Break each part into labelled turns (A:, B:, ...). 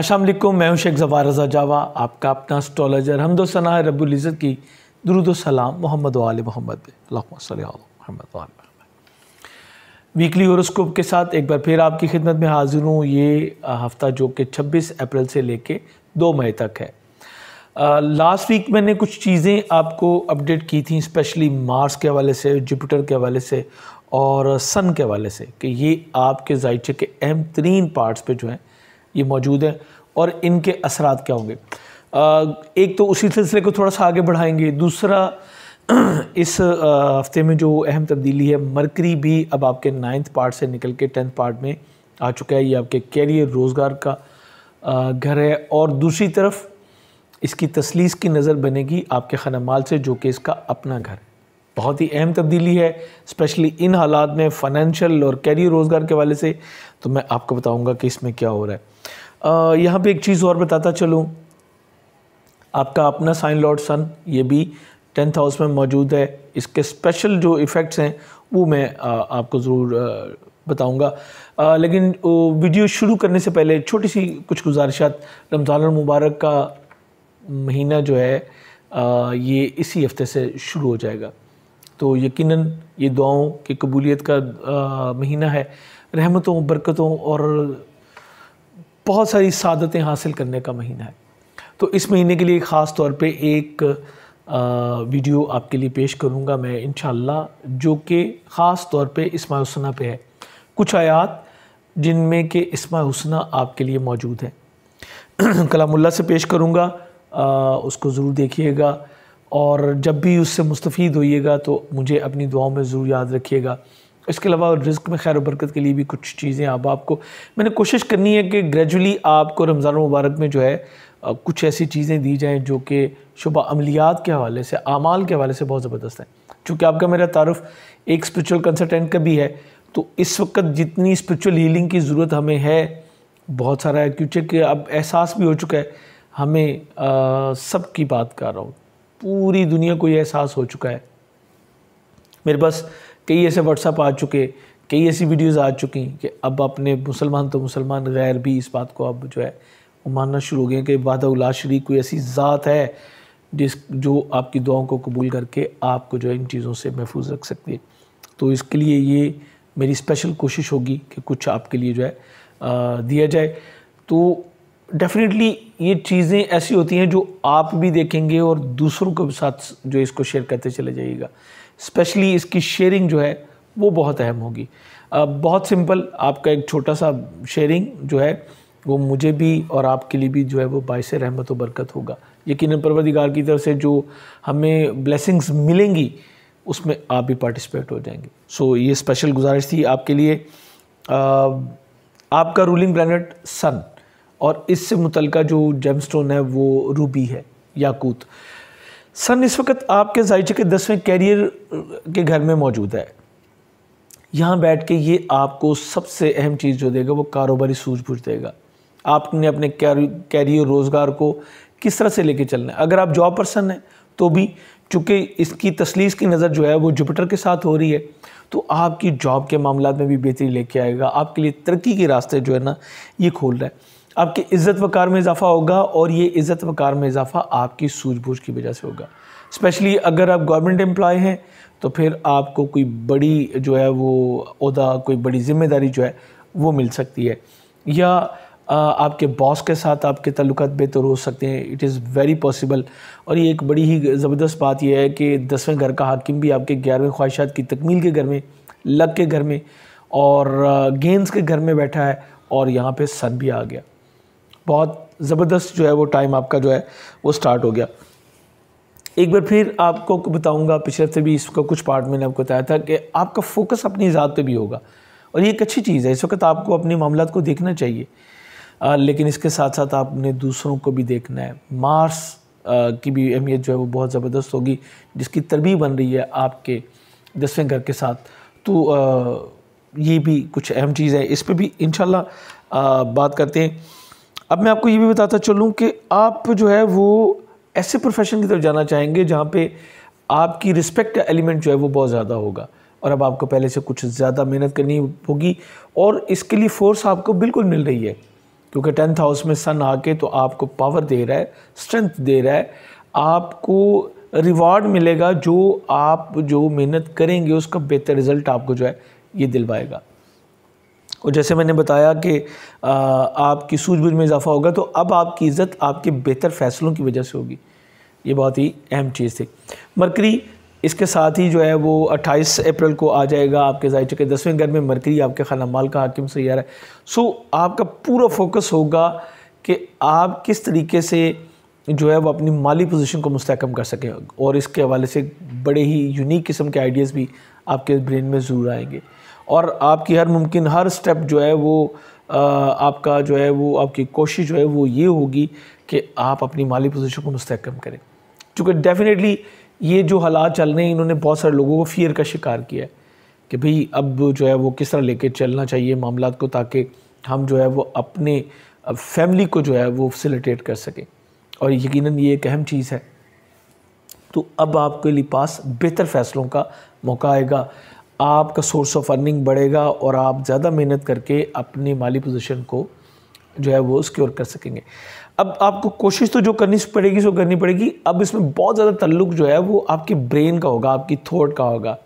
A: असल मैं हूं शेख जवार रजा जावा आपका अपना स्टॉलजर हमदो सना रबुल्ज़त की दरुद सलाम मोहम्मद वाल मोहम्मद मोहम्मद वीकली हॉरोस्कोप के साथ एक बार फिर आपकी खिदमत में हाजिर हूँ ये हफ़्ता जो कि 26 अप्रैल से लेके 2 मई तक है लास्ट वीक मैंने कुछ चीज़ें आपको अपडेट की थी स्पेशली मार्स के हवाले से जुपिटर के हवाले से और सन के हवाले से कि ये आपके जायचे के अहम तरीन पार्ट्स पे जो हैं ये मौजूद हैं और इनके असरा क्या होंगे एक तो उसी सिलसिले को थोड़ा सा आगे बढ़ाएंगे दूसरा इस हफ्ते में जो अहम तब्दीली है मरकरी भी अब आपके नाइन्थ पार्ट से निकल के टेंथ पार्ट में आ चुका है ये आपके कैरियर रोज़गार का घर है और दूसरी तरफ इसकी तसलीस की नज़र बनेगी आपके खनमाल से जो कि इसका अपना घर है बहुत ही अहम तब्दीली है स्पेशली इन हालात में फाइनेंशियल और कैरियर रोज़गार के वाले से तो मैं आपको बताऊंगा कि इसमें क्या हो रहा है यहाँ पे एक चीज़ और बताता चलूँ आपका अपना साइन लॉर्ड सन ये भी टेंथ हाउस में मौजूद है इसके स्पेशल जो इफ़ेक्ट्स हैं वो मैं आ, आपको ज़रूर बताऊंगा लेकिन वीडियो शुरू करने से पहले छोटी सी कुछ गुजारिशात रमज़ान मुबारक का महीना जो है आ, ये इसी हफ्ते से शुरू हो जाएगा तो यकीनन ये दुआओं की कबूलियत का महीना है रहमतों बरकतों और बहुत सारी सादतें हासिल करने का महीना है तो इस महीने के लिए ख़ास तौर पे एक वीडियो आपके लिए पेश करूँगा मैं इन जो कि ख़ास तौर पे इसमा हुसना पे है कुछ आयात जिनमें के इसमा हुसना आपके लिए मौजूद है कलामुल्ला से पेश करूँगा उसको ज़रूर देखिएगा और जब भी उससे मुस्तफ़ होइएगा तो मुझे अपनी दुआओं में ज़रूर याद रखिएगा इसके अलावा रिस्क में खैर बरकत के लिए भी कुछ चीज़ें अब आप आपको मैंने कोशिश करनी है कि ग्रेजुअली आपको रमज़ान मुबारक में जो है कुछ ऐसी चीज़ें दी जाएँ जो कि शुबा अमलियात के हवाले से आमाल के हवाले से बहुत ज़बरदस्त हैं चूँकि आपका मेरा तारफ़ एक स्परिचुअल कंसल्टेंट का भी है तो इस वक्त जितनी स्परिचुअल हीलिंग की ज़रूरत हमें है बहुत सारा है क्योंकि अब एहसास भी हो चुका है हमें सब की बात कर रहा हूँ पूरी दुनिया को ये एहसास हो चुका है मेरे पास कई ऐसे व्हाट्सअप आ चुके कई ऐसी वीडियोस आ चुकी कि अब अपने मुसलमान तो मुसलमान गैर भी इस बात को अब जो है वो मानना शुरू हो गए कि वादा शरीक कोई ऐसी ज़ात है जिस जो आपकी दुआओं को कबूल करके आपको जो है इन चीज़ों से महफूज रख सकती है तो इसके लिए ये मेरी स्पेशल कोशिश होगी कि कुछ आपके लिए जो है आ, दिया जाए तो डेफिनेटली ये चीज़ें ऐसी होती हैं जो आप भी देखेंगे और दूसरों के साथ जो इसको शेयर करते चले जाइएगा स्पेशली इसकी शेयरिंग जो है वो बहुत अहम होगी बहुत सिंपल आपका एक छोटा सा शेयरिंग जो है वो मुझे भी और आपके लिए भी जो है वो बायस रहमत व बरकत होगा यकीन परवरदिगार की तरफ से जो हमें ब्लेसिंग्स मिलेंगी उसमें आप भी पार्टिसिपेट हो जाएंगे सो ये स्पेशल गुजारिश थी आपके लिए आ, आपका रूलिंग प्लानट सन और इससे मुतलका जो जेमस्टोन है वो रूबी है याकूत सन इस वक्त आपके जायचे के दसवें कैरियर के घर में मौजूद है यहाँ बैठ के ये आपको सबसे अहम चीज़ जो देगा वो कारोबारी सूझबूझ देगा आपने अपने कैरियर रोज़गार को किस तरह से लेके चलना है अगर आप जॉब पर्सन हैं तो भी चूँकि इसकी तसलीस की नज़र जो है वो जुपिटर के साथ हो रही है तो आपकी जॉब के मामला में भी बेहतरी लेके आएगा आपके लिए तरक्की के रास्ते जो है ना ये खोल रहा है आपकी इज़्ज़त वकार में इजाफा होगा और ये इज़्ज़त वकार में इजाफा आपकी सूझबूझ की वजह से होगा स्पेशली अगर आप गवर्नमेंट एम्प्लॉय हैं तो फिर आपको कोई बड़ी जो है वो अहदा कोई बड़ी ज़िम्मेदारी जो है वो मिल सकती है या आपके बॉस के साथ आपके तल्लक बेहतर हो सकते हैं इट इज़ वेरी पॉसिबल और ये एक बड़ी ही ज़बरदस्त बात यह है कि दसवें घर का हाकिम भी आपके ग्यारहवें ख्वाहिशात की तकमील के घर में लक के घर में और गेंद्स के घर में बैठा है और यहाँ पे सन भी आ गया बहुत ज़बरदस्त जो है वो टाइम आपका जो है वो स्टार्ट हो गया एक बार फिर आपको बताऊंगा पिछले हफ्ते भी इसका कुछ पार्ट मैंने आपको बताया था कि आपका फोकस अपनी ज़ात पे भी होगा और ये एक अच्छी चीज़ है इस वक्त आपको अपने मामला को देखना चाहिए आ, लेकिन इसके साथ साथ आपने दूसरों को भी देखना है मार्स आ, की भी अहमियत जो है वो बहुत ज़बरदस्त होगी जिसकी तरबी बन रही है आपके दसवें घर के साथ तो आ, ये भी कुछ अहम चीज़ है इस पर भी इन बात करते हैं अब मैं आपको ये भी बताता चलूँ कि आप जो है वो ऐसे प्रोफेशन की तरफ जाना चाहेंगे जहाँ पे आपकी रिस्पेक्ट का एलिमेंट जो है वो बहुत ज़्यादा होगा और अब आपको पहले से कुछ ज़्यादा मेहनत करनी होगी और इसके लिए फोर्स आपको बिल्कुल मिल रही है क्योंकि टेंथ हाउस में सन आके तो आपको पावर दे रहा है स्ट्रेंथ दे रहा है आपको रिवॉर्ड मिलेगा जो आप जो मेहनत करेंगे उसका बेहतर रिजल्ट आपको जो है ये दिलवाएगा और जैसे मैंने बताया कि आपकी सूझबूझ में इजाफा होगा तो अब आपकी इज़्ज़त आपके बेहतर फैसलों की वजह से होगी ये बहुत ही अहम चीज़ थी मरकरी इसके साथ ही जो है वो 28 अप्रैल को आ जाएगा आपके जायचे के दसवें घर में मरकरी आपके खाना माल का हाकिम सैार है सो आपका पूरा फोकस होगा कि आप किस तरीके से जो है वो अपनी माली पोजीशन को मुस्तकम कर सकें और इसके हवाले से बड़े ही यूनिक किस्म के आइडियाज़ भी आपके ब्रेन में ज़रूर आएंगे और आपकी हर मुमकिन हर स्टेप जो है वो आपका जो है वो आपकी कोशिश जो है वो ये होगी कि आप अपनी माली पोजीशन को मुस्तकम करें चूँकि डेफिनेटली ये जो हालात चल रहे हैं इन्होंने बहुत सारे लोगों को फियर का शिकार किया है कि भाई अब जो है वो किस तरह लेके चलना चाहिए मामला को ताकि हम जो है वो अपने फैमिली को जो है वो फैसिलिटेट कर सकें और यकीन ये एक अहम चीज़ है तो अब आपके लिए पास बेहतर फैसलों का मौका आएगा आपका सोर्स ऑफ अर्निंग बढ़ेगा और आप ज़्यादा मेहनत करके अपनी माली पोजीशन को जो है वो सिक्योर कर सकेंगे अब आपको कोशिश तो जो करनी पड़ेगी सो करनी पड़ेगी अब इसमें बहुत ज़्यादा तल्लुक जो है वो आपके ब्रेन का होगा आपकी थॉट का होगा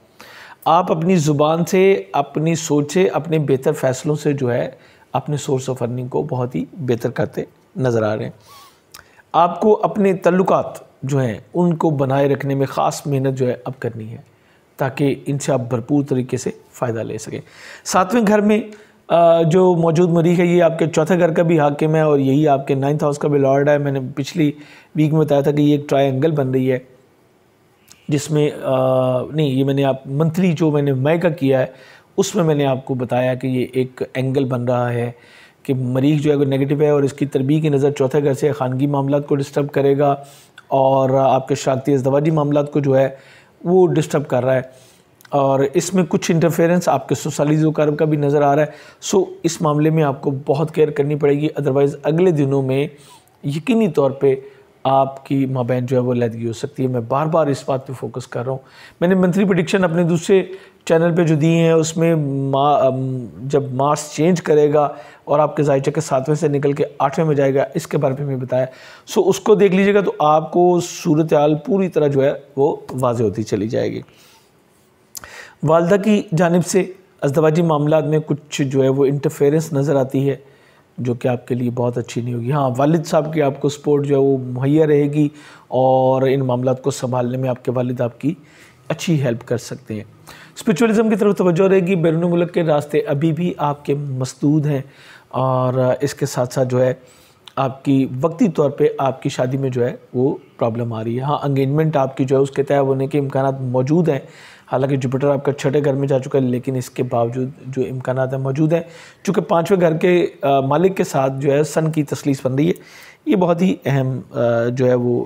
A: आप अपनी ज़ुबान से अपनी सोचे अपने बेहतर फैसलों से जो है अपने सोर्स ऑफ अर्निंग को बहुत ही बेहतर करते नज़र आ रहे हैं आपको अपने तल्लुकात जो हैं उनको बनाए रखने में ख़ास मेहनत जो है अब करनी है ताकि इनसे आप भरपूर तरीके से फ़ायदा ले सकें सातवें घर में जो मौजूद मरीज है ये आपके चौथे घर का भी हाकिम है और यही आपके नाइन्थ हाउस का भी लॉर्ड है मैंने पिछली वीक में बताया था कि ये एक ट्रायंगल बन रही है जिसमें नहीं ये मैंने आप मंथली जो मैंने मई का किया है उसमें मैंने आपको बताया कि ये एक एंगल बन रहा है कि मरीज जो है वो नेगेटिव है और इसकी तरबी की नज़र चौथे घर से ख़ानगी मामला को डिस्टर्ब करेगा और आपके शादी अजदवाजी मामला को जो है वो डिस्टर्ब कर रहा है और इसमें कुछ इंटरफेरेंस आपके सोसालिजो कार्ब का भी नज़र आ रहा है सो इस मामले में आपको बहुत केयर करनी पड़ेगी अदरवाइज़ अगले दिनों में यकीनी तौर पे आपकी माबैन जो है वो लैदगी हो सकती है मैं बार बार इस बात पे फोकस कर रहा हूँ मैंने मंथली प्रडिक्शन अपने दूसरे चैनल पे जो दिए हैं उसमें मा, जब मार्स चेंज करेगा और आपके जायचे के सातवें से निकल के आठवें में जाएगा इसके बारे में भी बताया सो उसको देख लीजिएगा तो आपको सूरत हाल पूरी तरह जो है वो वाज होती चली जाएगी वालदा की जानब से अजदवाजी मामला में कुछ जो है वो इंटरफेरेंस नज़र आती है जो कि आपके लिए बहुत अच्छी नहीं होगी हाँ वालिद साहब की आपको सपोर्ट जो है वो मुहैया रहेगी और इन मामला को संभालने में आपके वालिद आपकी अच्छी हेल्प कर सकते हैं स्परिचुअलिज़म की तरफ तोज्जो रहेगी बैरून मुल्क के रास्ते अभी भी आपके मसदूद हैं और इसके साथ साथ जो है आपकी वक्ती तौर पे आपकी शादी में जो है वो प्रॉब्लम आ रही है हाँ अंगेजमेंट आपकी जो है उसके तय होने के इम्कान मौजूद हैं हालांकि जुपिटर आपका छठे घर में जा चुका है लेकिन इसके बावजूद जो इम्कान है मौजूद हैं चूँकि पाँचवें घर के आ, मालिक के साथ जो है सन की तसलीस बन रही है ये बहुत ही अहम जो है वो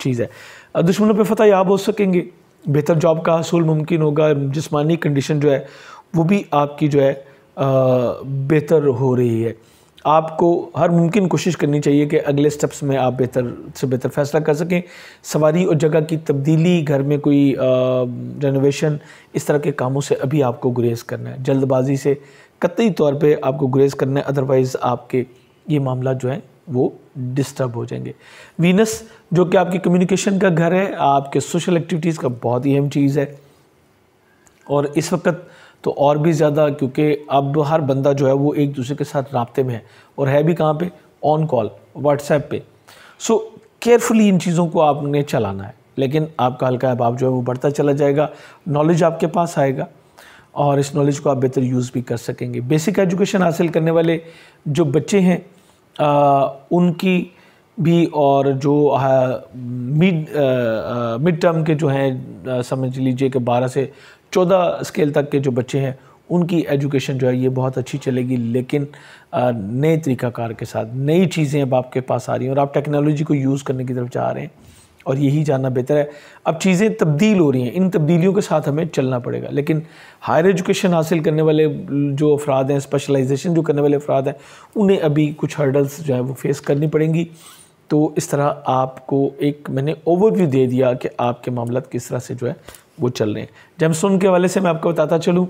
A: चीज़ है दुश्मनों पर फतः याब हो सकेंगे बेहतर जॉब का हसूल मुमकिन होगा जिसमानी कंडीशन जो है वो भी आपकी जो है बेहतर हो रही है आपको हर मुमकिन कोशिश करनी चाहिए कि अगले स्टेप्स में आप बेहतर से बेहतर फैसला कर सकें सवारी और जगह की तब्दीली घर में कोई रेनोवेशन इस तरह के कामों से अभी आपको गुरेज करना है जल्दबाजी से कतई तौर पे आपको गुरेज करना है अदरवाइज़ आपके ये मामला जो है वो डिस्टर्ब हो जाएंगे वीनस जो कि आपकी कम्युनिकेशन का घर है आपके सोशल एक्टिविटीज़ का बहुत ही अहम चीज़ है और इस वक्त तो और भी ज़्यादा क्योंकि अब हर बंदा जो है वो एक दूसरे के साथ रबते में है और है भी कहाँ पे ऑन कॉल व्हाट्सएप पे सो so, केयरफुली इन चीज़ों को आपने चलाना है लेकिन आपका हल्का अहबाब जो है वो बढ़ता चला जाएगा नॉलेज आपके पास आएगा और इस नॉलेज को आप बेहतर यूज़ भी कर सकेंगे बेसिक एजुकेशन हासिल करने वाले जो बच्चे हैं उनकी भी और जो मिड मिड टर्म के जो हैं समझ लीजिए कि बारह से चौदह स्केल तक के जो बच्चे हैं उनकी एजुकेशन जो है ये बहुत अच्छी चलेगी लेकिन नए तरीक़ाकार के साथ नई चीज़ें अब आपके पास आ रही हैं और आप टेक्नोलॉजी को यूज़ करने की तरफ जा रहे हैं और यही जानना बेहतर है अब चीज़ें तब्दील हो रही हैं इन तब्दीलियों के साथ हमें चलना पड़ेगा लेकिन हायर एजुकेशन हासिल करने वाले जो अफराद हैं स्पेशलाइजेशन जो करने वाले अफराद हैं उन्हें अभी कुछ हर्डल्स जो है वो फेस करनी पड़ेंगी तो इस तरह आपको एक मैंने ओवरव्यू दे दिया कि आपके मामला किस तरह से जो है वो चल रहे हैं जेमसोन के हवाले से मैं आपको बताता चलूँ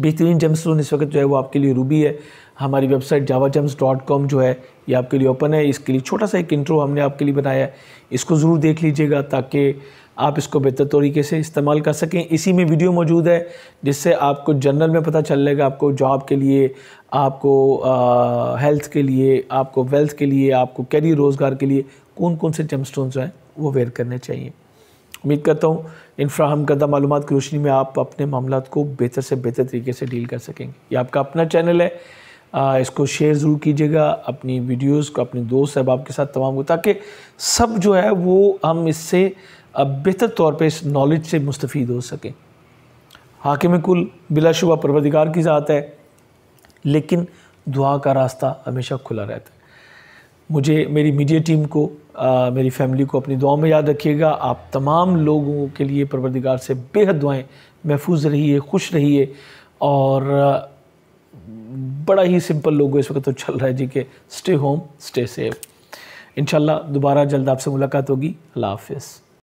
A: बेहतरीन जेम्स जोन इस वक्त जो है वो आपके लिए रूबी है हमारी website Java gems dot com जो है ये आपके लिए ओपन है इसके लिए छोटा सा एक इंट्रो हमने आपके लिए बनाया है इसको ज़रूर देख लीजिएगा ताकि आप इसको बेहतर तरीके से इस्तेमाल कर सकें इसी में वीडियो मौजूद है जिससे आपको जनरल में पता चल जाएगा आपको जॉब के लिए आपको आ, हेल्थ के लिए आपको वेल्थ के लिए आपको कैरियर रोज़गार के लिए कौन कौन से जेम स्टोन जो हैं वो वेयर करने चाहिए उम्मीद करता हूँ इन फ्राहम करदा मालूम की रोशनी में आप अपने मामला को बेहतर से बेहतर तरीके से डील कर सकेंगे ये आपका अपना चैनल है आ, इसको शेयर ज़रूर कीजिएगा अपनी वीडियोस को अपने दोस्त अहबाब के साथ तमाम को ताकि सब जो है वो हम इससे बेहतर तौर पे इस नॉलेज से मुस्तफ़ हो सकें हाकिम कुल बिलाशुबा परवदिगार की ज़ात है लेकिन दुआ का रास्ता हमेशा खुला रहता है मुझे मेरी मीडिया टीम को आ, मेरी फैमिली को अपनी दुआ में याद रखिएगा आप तमाम लोगों के लिए परवरदिगार से बेहद दुआएं महफूज रहिए खुश रहिए और बड़ा ही सिंपल लोगों इस वक्त तो चल रहा है जी के स्टे होम स्टे सेफ इन दोबारा जल्द आपसे मुलाकात होगी अल्लाह हाफिज़